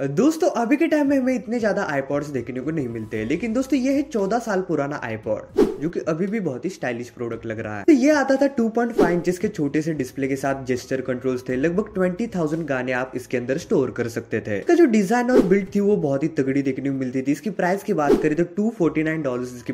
दोस्तों अभी के टाइम में हमें इतने ज़्यादा आईपॉड्स देखने को नहीं मिलते हैं लेकिन दोस्तों ये है चौदह साल पुराना आईपॉड जो कि अभी भी बहुत ही स्टाइलिश प्रोडक्ट लग रहा है तो ये आता था 2.5 पॉइंट फाइव के छोटे से डिस्प्ले के साथ जेस्टर कंट्रोल्स थे लगभग 20,000 गाने आप इसके अंदर स्टोर कर सकते थे इसका जो डिजाइन और बिल्ड थी वो बहुत ही तगड़ी देखने को मिलती थी इसकी प्राइस की बात करें तो टू फोर्टी इसकी